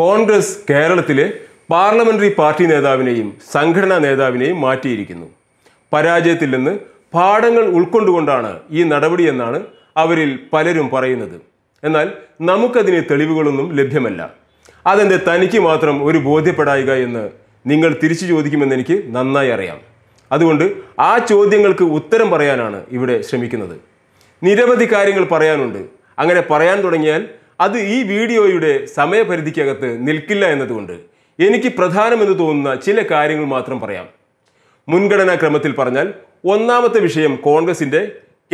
കോൺഗ്രസ് കേരളത്തിലെ parliamentary party നേതാവിനെയും സംഘടനാ നേതാവിനെയും മാറ്റിയിരിക്കുന്നു പരാജയത്തിൽ നിന്ന് പാഠങ്ങൾ ഉൾക്കൊണ്ടുകൊണ്ടാണ് ഈ നടപടിയെന്നാണ് അവരിൽ പലരും പറയുന്നത് എന്നാൽ നമുക്കതിന് തെളിവുകളൊന്നും ലഭ്യമല്ല അതെൻ്റെ തനിക്ക് മാത്രം ഒരു ബോധ്യപ്പെടായുക എന്ന് നിങ്ങൾ തിരിച്ചു ചോദിക്കുമെന്ന് എനിക്ക് നന്നായി അറിയാം അതുകൊണ്ട് ആ ചോദ്യങ്ങൾക്ക് ഉത്തരം പറയാനാണ് ഇവിടെ ശ്രമിക്കുന്നത് നിരവധി കാര്യങ്ങൾ പറയാനുണ്ട് അങ്ങനെ പറയാൻ തുടങ്ങിയാൽ അത് ഈ വീഡിയോയുടെ സമയപരിധിക്കകത്ത് നിൽക്കില്ല എന്നതുകൊണ്ട് എനിക്ക് പ്രധാനമെന്ന് തോന്നുന്ന ചില കാര്യങ്ങൾ മാത്രം പറയാം മുൻഗണനാ ക്രമത്തിൽ പറഞ്ഞാൽ ഒന്നാമത്തെ വിഷയം കോൺഗ്രസിൻ്റെ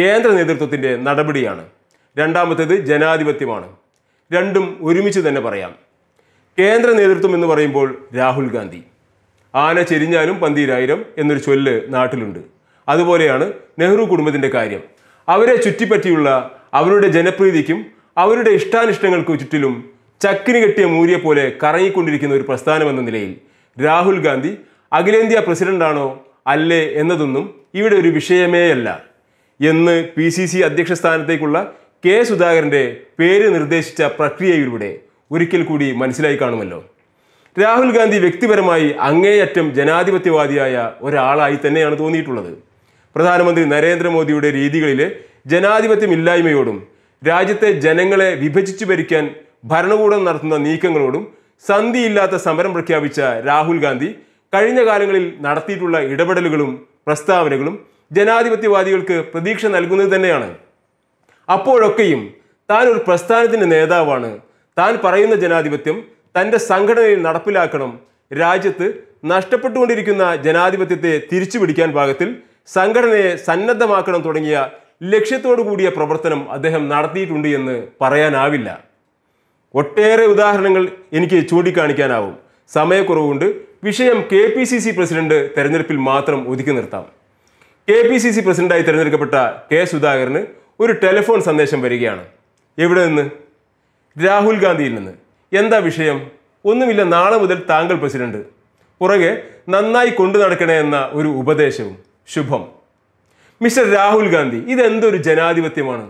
കേന്ദ്ര നേതൃത്വത്തിൻ്റെ നടപടിയാണ് രണ്ടാമത്തേത് ജനാധിപത്യമാണ് രണ്ടും ഒരുമിച്ച് തന്നെ പറയാം കേന്ദ്ര നേതൃത്വം എന്ന് പറയുമ്പോൾ രാഹുൽ ഗാന്ധി ആന ചെരിഞ്ഞാലും പന്തീരായിരം എന്നൊരു ചൊല്ല് നാട്ടിലുണ്ട് അതുപോലെയാണ് നെഹ്റു കുടുംബത്തിൻ്റെ കാര്യം അവരെ ചുറ്റിപ്പറ്റിയുള്ള അവരുടെ ജനപ്രീതിക്കും അവരുടെ ഇഷ്ടാനിഷ്ടങ്ങൾക്ക് ചുറ്റിലും ചക്കിന് കെട്ടിയ മൂരിയെ പോലെ കറങ്ങിക്കൊണ്ടിരിക്കുന്ന ഒരു പ്രസ്ഥാനമെന്ന നിലയിൽ രാഹുൽ ഗാന്ധി അഖിലേന്ത്യാ പ്രസിഡന്റാണോ അല്ലേ എന്നതൊന്നും ഇവിടെ ഒരു വിഷയമേയല്ല എന്ന് പി സി സി അധ്യക്ഷ സ്ഥാനത്തേക്കുള്ള കെ സുധാകരൻ്റെ പേര് നിർദ്ദേശിച്ച പ്രക്രിയയിലൂടെ ഒരിക്കൽ കൂടി മനസ്സിലായി കാണുമല്ലോ രാഹുൽ ഗാന്ധി വ്യക്തിപരമായി അങ്ങേയറ്റം ജനാധിപത്യവാദിയായ ഒരാളായി തന്നെയാണ് തോന്നിയിട്ടുള്ളത് പ്രധാനമന്ത്രി നരേന്ദ്രമോദിയുടെ രീതികളിലെ ജനാധിപത്യമില്ലായ്മയോടും രാജ്യത്തെ ജനങ്ങളെ വിഭജിച്ചു ഭരിക്കാൻ ഭരണകൂടം നടത്തുന്ന നീക്കങ്ങളോടും സന്ധിയില്ലാത്ത സമരം പ്രഖ്യാപിച്ച രാഹുൽ ഗാന്ധി കഴിഞ്ഞ കാലങ്ങളിൽ നടത്തിയിട്ടുള്ള ഇടപെടലുകളും പ്രസ്താവനകളും ജനാധിപത്യവാദികൾക്ക് പ്രതീക്ഷ നൽകുന്നത് തന്നെയാണ് അപ്പോഴൊക്കെയും താൻ ഒരു പ്രസ്ഥാനത്തിൻ്റെ നേതാവാണ് താൻ പറയുന്ന ജനാധിപത്യം തൻ്റെ സംഘടനയിൽ നടപ്പിലാക്കണം രാജ്യത്ത് നഷ്ടപ്പെട്ടുകൊണ്ടിരിക്കുന്ന ജനാധിപത്യത്തെ തിരിച്ചുപിടിക്കാൻ പാകത്തിൽ സംഘടനയെ സന്നദ്ധമാക്കണം തുടങ്ങിയ ലക്ഷ്യത്തോടു കൂടിയ പ്രവർത്തനം അദ്ദേഹം നടത്തിയിട്ടുണ്ട് എന്ന് പറയാനാവില്ല ഒട്ടേറെ ഉദാഹരണങ്ങൾ എനിക്ക് ചൂണ്ടിക്കാണിക്കാനാവും സമയക്കുറവുണ്ട് വിഷയം K P C C president തെരഞ്ഞെടുപ്പിൽ മാത്രം ഒതുക്കി നിർത്താം കെ പി സി സി പ്രസിഡന്റായി തിരഞ്ഞെടുക്കപ്പെട്ട കെ സുധാകരന് ഒരു ടെലിഫോൺ സന്ദേശം വരികയാണ് എവിടെ നിന്ന് രാഹുൽ ഗാന്ധിയിൽ നിന്ന് എന്താ വിഷയം ഒന്നുമില്ല നാളെ മുതൽ താങ്കൾ പ്രസിഡന്റ് പുറകെ നന്നായി കൊണ്ടു നടക്കണേ എന്ന ഒരു ഉപദേശവും ശുഭം മിസ്റ്റർ രാഹുൽ ഗാന്ധി ഇതെന്തൊരു ജനാധിപത്യമാണ്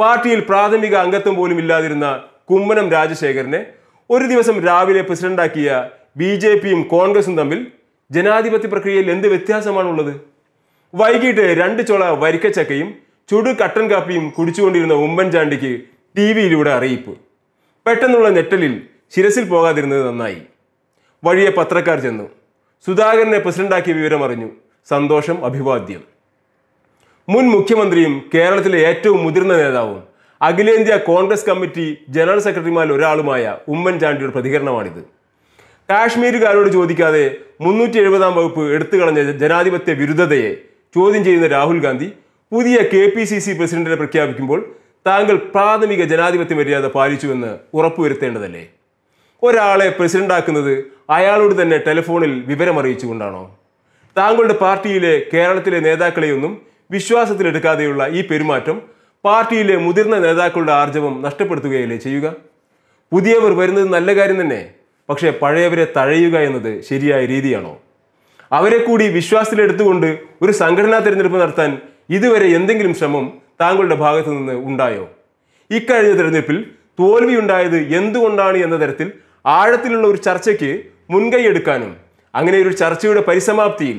പാർട്ടിയിൽ പ്രാഥമിക അംഗത്വം പോലും ഇല്ലാതിരുന്ന കുമ്മനം രാജശേഖരനെ ഒരു ദിവസം രാവിലെ പ്രസിഡന്റാക്കിയ ബി ജെ പിയും കോൺഗ്രസും തമ്മിൽ ജനാധിപത്യ പ്രക്രിയയിൽ എന്ത് വ്യത്യാസമാണുള്ളത് വൈകിട്ട് രണ്ട് ചുള വരിക്കച്ചക്കയും ചുടു കട്ടൻ കാപ്പിയും കുടിച്ചുകൊണ്ടിരുന്ന ഉമ്മൻചാണ്ടിക്ക് ടി വിയിലൂടെ അറിയിപ്പ് പെട്ടെന്നുള്ള ഞെട്ടലിൽ ശിരസിൽ പോകാതിരുന്നത് നന്നായി വഴിയെ പത്രക്കാർ ചെന്നു സുധാകരനെ പ്രസിഡന്റാക്കിയ വിവരം അറിഞ്ഞു സന്തോഷം അഭിവാദ്യം മുൻ മുഖ്യമന്ത്രിയും കേരളത്തിലെ ഏറ്റവും മുതിർന്ന നേതാവും അഖിലേന്ത്യാ കോൺഗ്രസ് കമ്മിറ്റി ജനറൽ സെക്രട്ടറിമാരിൽ ഒരാളുമായ ഉമ്മൻചാണ്ടിയുടെ പ്രതികരണമാണിത് കാശ്മീരുകാരോട് ചോദിക്കാതെ മുന്നൂറ്റി എഴുപതാം വകുപ്പ് എടുത്തു കളഞ്ഞ ജനാധിപത്യ വിരുദ്ധതയെ ചോദ്യം ചെയ്യുന്ന രാഹുൽ ഗാന്ധി പുതിയ കെ പി സി സി പ്രസിഡന്റിനെ പ്രഖ്യാപിക്കുമ്പോൾ താങ്കൾ പ്രാഥമിക ജനാധിപത്യ മര്യാദ പാലിച്ചുവെന്ന് ഉറപ്പുവരുത്തേണ്ടതല്ലേ ഒരാളെ പ്രസിഡന്റാക്കുന്നത് അയാളോട് തന്നെ ടെലിഫോണിൽ വിവരമറിയിച്ചുകൊണ്ടാണോ താങ്കളുടെ പാർട്ടിയിലെ കേരളത്തിലെ നേതാക്കളെയൊന്നും വിശ്വാസത്തിലെടുക്കാതെയുള്ള ഈ പെരുമാറ്റം പാർട്ടിയിലെ മുതിർന്ന നേതാക്കളുടെ ആർജവം നഷ്ടപ്പെടുത്തുകയല്ലേ ചെയ്യുക പുതിയവർ വരുന്നത് നല്ല കാര്യം തന്നെ പക്ഷേ പഴയവരെ തഴയുക എന്നത് ശരിയായ രീതിയാണോ അവരെ കൂടി വിശ്വാസത്തിലെടുത്തുകൊണ്ട് ഒരു സംഘടനാ തിരഞ്ഞെടുപ്പ് നടത്താൻ ഇതുവരെ എന്തെങ്കിലും ശ്രമം താങ്കളുടെ ഭാഗത്തു നിന്ന് ഉണ്ടായോ ഇക്കഴിഞ്ഞ തിരഞ്ഞെടുപ്പിൽ തോൽവിയുണ്ടായത് എന്തുകൊണ്ടാണ് എന്ന തരത്തിൽ ആഴത്തിലുള്ള ഒരു ചർച്ചയ്ക്ക് മുൻകൈയെടുക്കാനും അങ്ങനെ ഒരു ചർച്ചയുടെ പരിസമാപ്തിയിൽ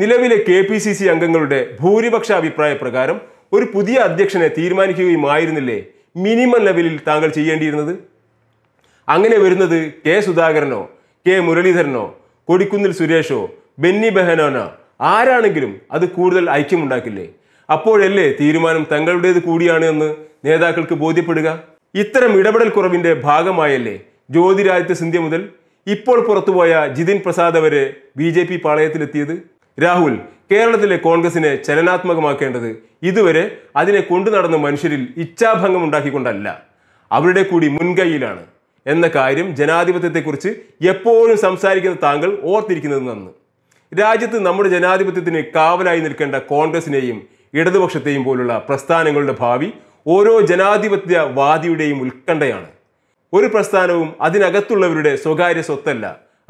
നിലവിലെ കെ പി സി സി അംഗങ്ങളുടെ ഭൂരിപക്ഷ അഭിപ്രായ പ്രകാരം ഒരു പുതിയ അധ്യക്ഷനെ തീരുമാനിക്കുകയുമായിരുന്നില്ലേ മിനിമം ലെവലിൽ താങ്കൾ ചെയ്യേണ്ടിയിരുന്നത് അങ്ങനെ വരുന്നത് കെ സുധാകരനോ കെ മുരളീധരനോ കൊടിക്കുന്നിൽ സുരേഷോ ബെന്നി ബെഹനോനോ ആരാണെങ്കിലും അത് കൂടുതൽ ഐക്യമുണ്ടാക്കില്ലേ അപ്പോഴല്ലേ തീരുമാനം തങ്ങളുടേത് കൂടിയാണ് എന്ന് നേതാക്കൾക്ക് ബോധ്യപ്പെടുക ഇത്തരം ഇടപെടൽ കുറവിൻ്റെ ഭാഗമായല്ലേ ജ്യോതിരാദിത്യ സിന്ധ്യ മുതൽ ഇപ്പോൾ പുറത്തുപോയ ജിതിൻ പ്രസാദ് വരെ ബി ജെ പി പാളയത്തിലെത്തിയത് രാഹുൽ കേരളത്തിലെ കോൺഗ്രസിനെ ചലനാത്മകമാക്കേണ്ടത് ഇതുവരെ അതിനെ കൊണ്ടു നടന്ന മനുഷ്യരിൽ ഇച്ഛാഭംഗം ഉണ്ടാക്കിക്കൊണ്ടല്ല അവരുടെ കൂടി മുൻകൈയിലാണ് എന്ന കാര്യം ജനാധിപത്യത്തെക്കുറിച്ച് എപ്പോഴും സംസാരിക്കുന്ന താങ്കൾ ഓർത്തിരിക്കുന്നത് നന്ന് രാജ്യത്ത് നമ്മുടെ ജനാധിപത്യത്തിന് കാവലായി നിൽക്കേണ്ട കോൺഗ്രസിനെയും ഇടതുപക്ഷത്തെയും പോലുള്ള പ്രസ്ഥാനങ്ങളുടെ ഭാവി ഓരോ ജനാധിപത്യവാദിയുടെയും ഉത്കണ്ഠയാണ് ഒരു പ്രസ്ഥാനവും അതിനകത്തുള്ളവരുടെ സ്വകാര്യ സ്വത്തല്ല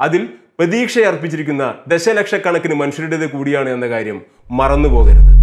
അതിൽ പ്രതീക്ഷയർപ്പിച്ചിരിക്കുന്ന ദശലക്ഷക്കണക്കിന് മനുഷ്യരുടേത് കൂടിയാണ് എന്ന കാര്യം മറന്നു പോകരുത്